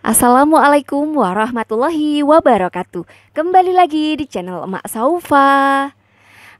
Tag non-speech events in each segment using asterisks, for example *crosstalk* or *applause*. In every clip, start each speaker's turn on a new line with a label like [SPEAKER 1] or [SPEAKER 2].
[SPEAKER 1] Assalamualaikum warahmatullahi wabarakatuh. Kembali lagi di channel Emak Saufa.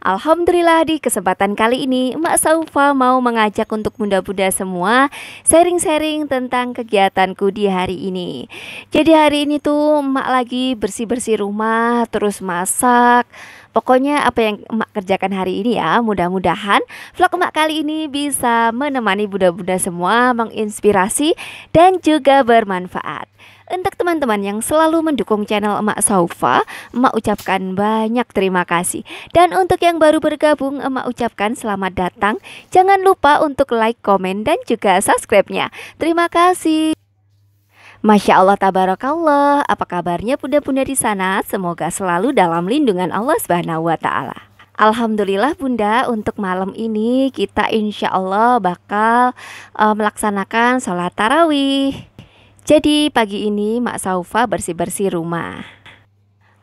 [SPEAKER 1] Alhamdulillah di kesempatan kali ini Mak Saufa mau mengajak untuk bunda-bunda semua sharing-sharing tentang kegiatanku di hari ini. Jadi hari ini tuh Mak lagi bersih-bersih rumah, terus masak. Pokoknya apa yang emak kerjakan hari ini ya, mudah-mudahan vlog emak kali ini bisa menemani bunda-bunda semua menginspirasi dan juga bermanfaat. Untuk teman-teman yang selalu mendukung channel Emak Saufa, Emak ucapkan banyak terima kasih. Dan untuk yang baru bergabung, Emak ucapkan selamat datang. Jangan lupa untuk like, komen, dan juga subscribe-nya. Terima kasih. Masya Allah tabarakallah. Apa kabarnya bunda-bunda di sana? Semoga selalu dalam lindungan Allah Subhanahu wa taala. Alhamdulillah Bunda untuk malam ini kita insya Allah bakal uh, melaksanakan sholat tarawih jadi pagi ini Mak Saufa bersih-bersih rumah.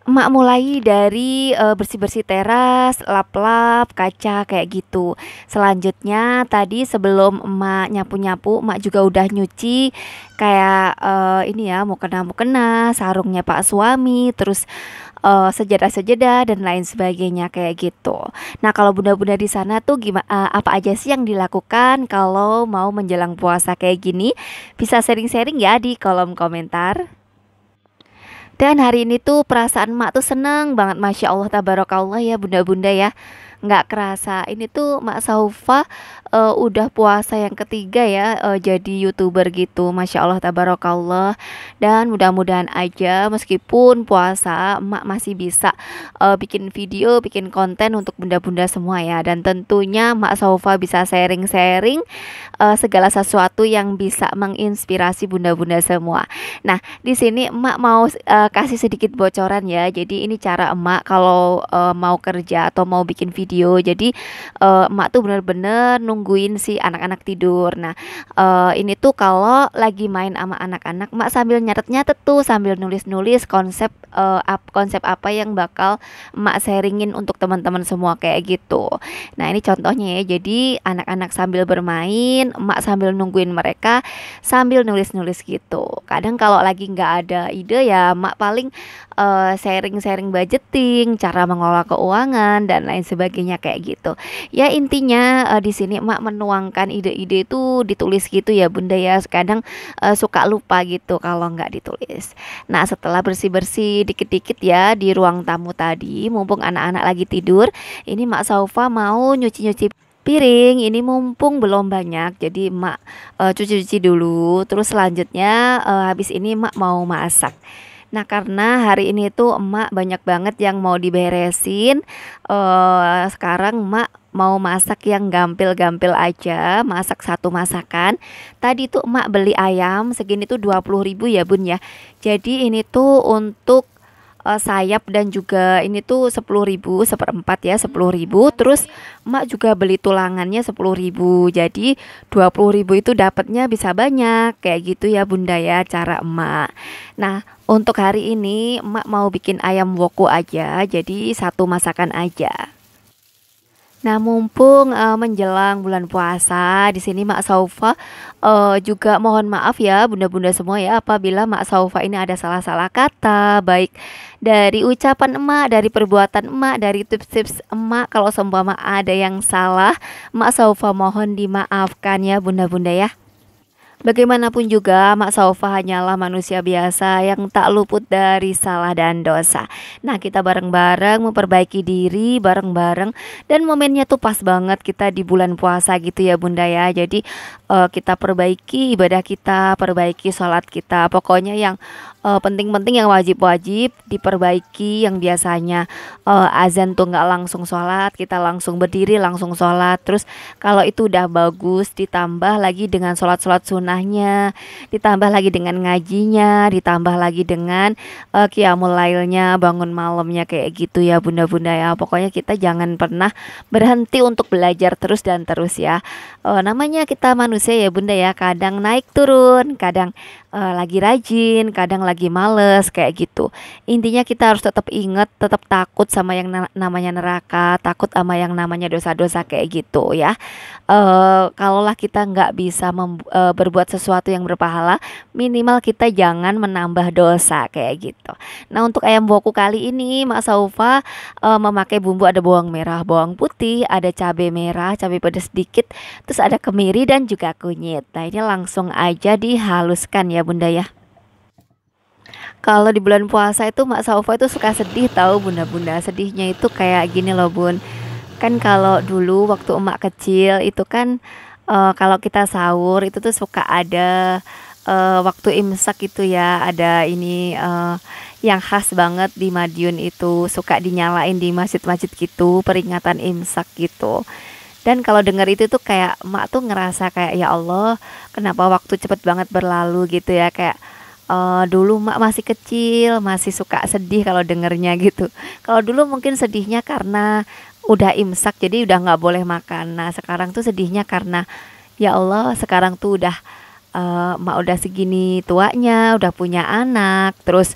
[SPEAKER 1] Mak mulai dari e, bersih-bersih teras, lap-lap, kaca kayak gitu. Selanjutnya tadi sebelum emak nyapu-nyapu, emak juga udah nyuci kayak uh, ini ya, mau kena mau kena, sarungnya Pak suami, terus uh, sejadah-sejadah dan lain sebagainya kayak gitu. Nah, kalau bunda-bunda di sana tuh gimana uh, apa aja sih yang dilakukan kalau mau menjelang puasa kayak gini? Bisa sharing-sharing ya di kolom komentar. Dan hari ini tuh perasaan mak tuh seneng banget Masya Allah tabarakallah ya bunda-bunda ya nggak kerasa ini tuh Mak Saufa uh, eh, udah puasa yang ketiga ya uh, jadi youtuber gitu Masya Allah tabarakallah dan mudah-mudahan aja meskipun puasa Mak masih bisa uh, bikin video bikin konten untuk bunda-bunda semua ya dan tentunya Mak Saufa bisa sharing-sharing uh, segala sesuatu yang bisa menginspirasi bunda-bunda semua nah di sini Mak mau uh, kasih sedikit bocoran ya jadi ini cara Emak kalau uh, mau kerja atau mau bikin video video jadi uh, emak tuh bener-bener nungguin si anak-anak tidur nah uh, ini tuh kalau lagi main sama anak-anak emak sambil nyatet-nyatet tuh sambil nulis-nulis konsep uh, ap, konsep apa yang bakal emak sharingin untuk teman-teman semua kayak gitu nah ini contohnya ya jadi anak-anak sambil bermain emak sambil nungguin mereka sambil nulis-nulis gitu kadang kalau lagi nggak ada ide ya emak paling sharing-sharing uh, sharing -sharing budgeting cara mengelola keuangan dan lain sebagainya sebagainya kayak gitu. Ya intinya uh, di sini emak menuangkan ide-ide itu ditulis gitu ya bunda ya. Kadang uh, suka lupa gitu kalau nggak ditulis. Nah setelah bersih-bersih dikit-dikit ya di ruang tamu tadi, mumpung anak-anak lagi tidur, ini mak Saufa mau nyuci-nyuci piring ini mumpung belum banyak jadi mak eh, cuci-cuci dulu terus selanjutnya e, habis ini mak mau masak Nah, karena hari ini tuh emak banyak banget yang mau diberesin. Uh, sekarang emak mau masak yang gampil-gampil aja, masak satu masakan. Tadi tuh emak beli ayam segini tuh ribu ya, Bun ya. Jadi ini tuh untuk uh, sayap dan juga ini tuh sepuluh ribu seperempat ya sepuluh ribu hmm. terus emak juga beli tulangannya sepuluh ribu jadi dua puluh ribu itu dapatnya bisa banyak kayak gitu ya bunda ya cara emak nah untuk hari ini emak mau bikin ayam woku aja jadi satu masakan aja Nah, mumpung uh, menjelang bulan puasa, di sini Mak Saufa uh, juga mohon maaf ya bunda-bunda semua ya apabila Mak Saufa ini ada salah-salah kata, baik dari ucapan emak, dari perbuatan emak, dari tips-tips emak kalau emak ada yang salah, Mak Saufa mohon dimaafkan ya bunda-bunda ya. Bagaimanapun juga, Mak Saufa hanyalah manusia biasa yang tak luput dari salah dan dosa. Nah, kita bareng-bareng memperbaiki diri, bareng-bareng, dan momennya tuh pas banget kita di bulan puasa gitu ya, Bunda ya. Jadi uh, kita perbaiki ibadah kita, perbaiki sholat kita, pokoknya yang penting eh, penting-penting yang wajib-wajib diperbaiki yang biasanya uh, azan tuh nggak langsung sholat kita langsung berdiri langsung sholat terus kalau itu udah bagus ditambah lagi dengan sholat-sholat sunnah sunnahnya ditambah lagi dengan ngajinya, ditambah lagi dengan uh, eh, kiamul lailnya, bangun malamnya kayak gitu ya bunda-bunda ya. Pokoknya kita jangan pernah berhenti untuk belajar terus dan terus ya. Uh, namanya kita manusia ya bunda ya, kadang naik turun, kadang uh, lagi rajin, kadang lagi males kayak gitu. Intinya kita harus tetap ingat, tetap takut sama yang na namanya neraka, takut sama yang namanya dosa-dosa kayak gitu ya. Uh, kalaulah kita nggak bisa uh, berbuat berbuat sesuatu yang berpahala, minimal kita jangan menambah dosa kayak gitu. Nah, untuk ayam boku kali ini Mak Saufa e, memakai bumbu ada bawang merah, bawang putih, ada cabai merah, cabai pedas sedikit, terus ada kemiri dan juga kunyit. Nah, ini langsung aja dihaluskan ya Bunda ya kalau di bulan puasa itu Mak Saufa itu suka sedih tahu bunda-bunda sedihnya itu kayak gini loh bun kan kalau dulu waktu emak kecil itu kan uh, kalau kita sahur itu tuh suka ada uh, waktu imsak itu ya ada ini uh, yang khas banget di Madiun itu suka dinyalain di masjid-masjid gitu peringatan imsak gitu dan kalau dengar itu tuh kayak mak tuh ngerasa kayak ya Allah kenapa waktu cepet banget berlalu gitu ya kayak uh, dulu mak masih kecil masih suka sedih kalau dengernya gitu kalau dulu mungkin sedihnya karena udah imsak jadi udah nggak boleh makan nah sekarang tuh sedihnya karena ya Allah sekarang tuh udah uh, eh, mak udah segini tuanya udah punya anak terus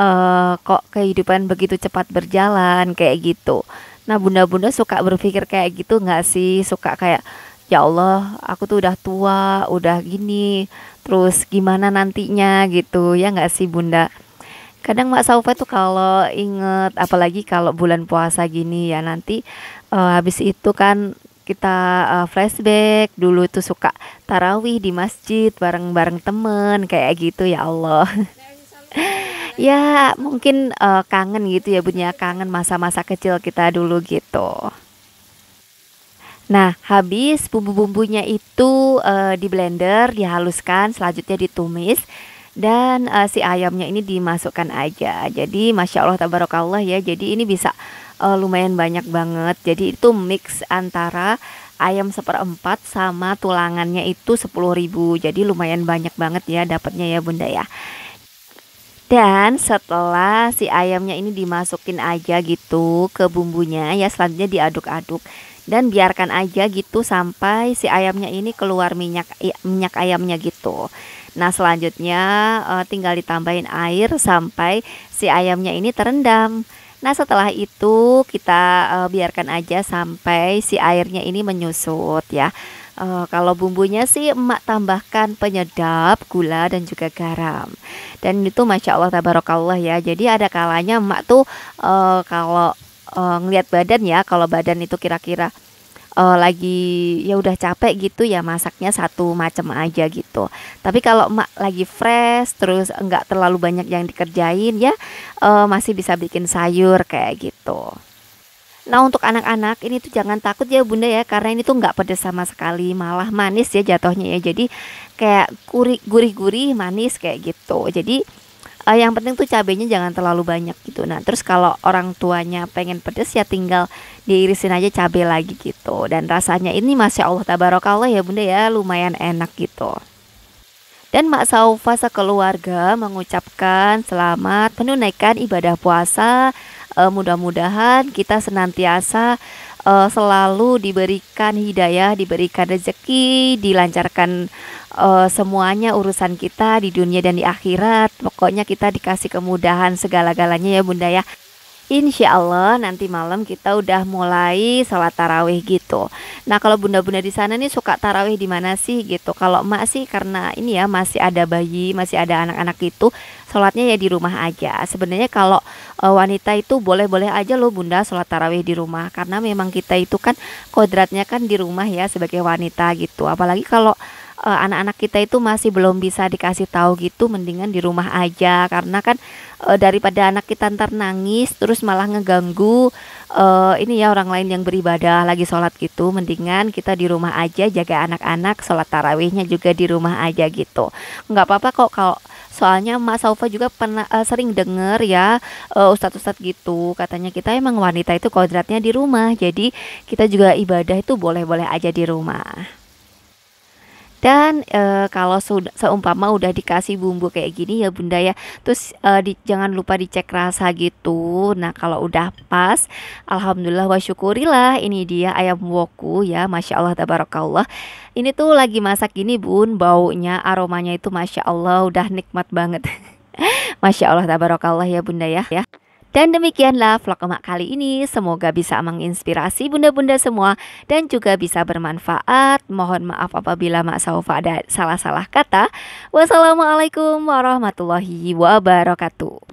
[SPEAKER 1] uh, kok kehidupan begitu cepat berjalan kayak gitu nah bunda-bunda suka berpikir kayak gitu nggak sih suka kayak ya Allah aku tuh udah tua udah gini terus gimana nantinya gitu ya nggak sih bunda Kadang Mak Saufa tuh kalau inget apalagi kalau bulan puasa gini ya nanti uh, habis itu kan kita uh, flashback dulu itu suka tarawih di masjid bareng-bareng temen kayak gitu ya Allah. *laughs* ya mungkin uh, kangen gitu ya punya kangen masa-masa kecil kita dulu gitu. Nah, habis bumbu-bumbunya itu uh, di blender, dihaluskan, selanjutnya ditumis dan uh, si ayamnya ini dimasukkan aja. Jadi masya Allah tabarakallah ya. Jadi ini bisa uh, lumayan banyak banget. Jadi itu mix antara ayam seperempat sama tulangannya itu 10.000. Jadi lumayan banyak banget ya dapatnya ya Bunda ya. Dan setelah si ayamnya ini dimasukin aja gitu ke bumbunya ya selanjutnya diaduk-aduk dan biarkan aja gitu sampai si ayamnya ini keluar minyak minyak ayamnya gitu. Nah, selanjutnya uh, tinggal ditambahin air sampai si ayamnya ini terendam. Nah, setelah itu kita uh, biarkan aja sampai si airnya ini menyusut ya. Uh, kalau bumbunya sih emak tambahkan penyedap, gula dan juga garam. Dan itu masya Allah tabarokallah ya. Jadi ada kalanya emak tuh uh, kalau uh, ngelihat badan ya, kalau badan itu kira-kira uh, lagi ya udah capek gitu ya masaknya satu macam aja gitu. Tapi kalau emak lagi fresh terus enggak terlalu banyak yang dikerjain ya uh, masih bisa bikin sayur kayak gitu. Nah untuk anak-anak ini tuh jangan takut ya bunda ya karena ini tuh nggak pedas sama sekali malah manis ya jatuhnya ya jadi kayak gurih-gurih manis kayak gitu jadi uh, yang penting tuh cabenya jangan terlalu banyak gitu nah terus kalau orang tuanya pengen pedes ya tinggal diirisin aja cabe lagi gitu dan rasanya ini masih allah tabarakallah ya bunda ya lumayan enak gitu dan Mak Saufa sekeluarga mengucapkan selamat menunaikan ibadah puasa. Eh, mudah-mudahan kita senantiasa eh, selalu diberikan hidayah, diberikan rezeki, dilancarkan uh, semuanya urusan kita di dunia dan di akhirat. Pokoknya kita dikasih kemudahan segala-galanya ya Bunda ya. Insya Allah nanti malam kita udah mulai sholat tarawih gitu. Nah kalau bunda-bunda di sana nih suka tarawih di mana sih gitu? Kalau emak sih karena ini ya masih ada bayi, masih ada anak-anak gitu, sholatnya ya di rumah aja. Sebenarnya kalau e, wanita itu boleh-boleh aja loh bunda sholat tarawih di rumah karena memang kita itu kan kodratnya kan di rumah ya sebagai wanita gitu. Apalagi kalau Eh, anak-anak uh, kita itu masih belum bisa dikasih tahu gitu mendingan di rumah aja karena kan uh, daripada anak kita ntar nangis terus malah ngeganggu uh, ini ya orang lain yang beribadah lagi sholat gitu mendingan kita di rumah aja jaga anak-anak sholat tarawihnya juga di rumah aja gitu nggak apa-apa kok kalau soalnya Mak Saufa juga pernah uh, sering denger ya uh, ustadz ustadz gitu katanya kita emang wanita itu kodratnya di rumah jadi kita juga ibadah itu boleh-boleh aja di rumah dan e, kalau sudah seumpama udah dikasih bumbu kayak gini ya Bunda ya. Terus e, di, jangan lupa dicek rasa gitu. Nah, kalau udah pas, alhamdulillah wa syukurilah ini dia ayam woku ya. Masya Allah tabarakallah. Ini tuh lagi masak gini Bun, baunya aromanya itu Masya Allah udah nikmat banget. *laughs* Masya Allah tabarakallah ya Bunda ya. ya. Dan demikianlah vlog emak kali ini. Semoga bisa menginspirasi bunda-bunda semua dan juga bisa bermanfaat. Mohon maaf apabila mak Saufa ada salah-salah kata. Wassalamualaikum warahmatullahi wabarakatuh.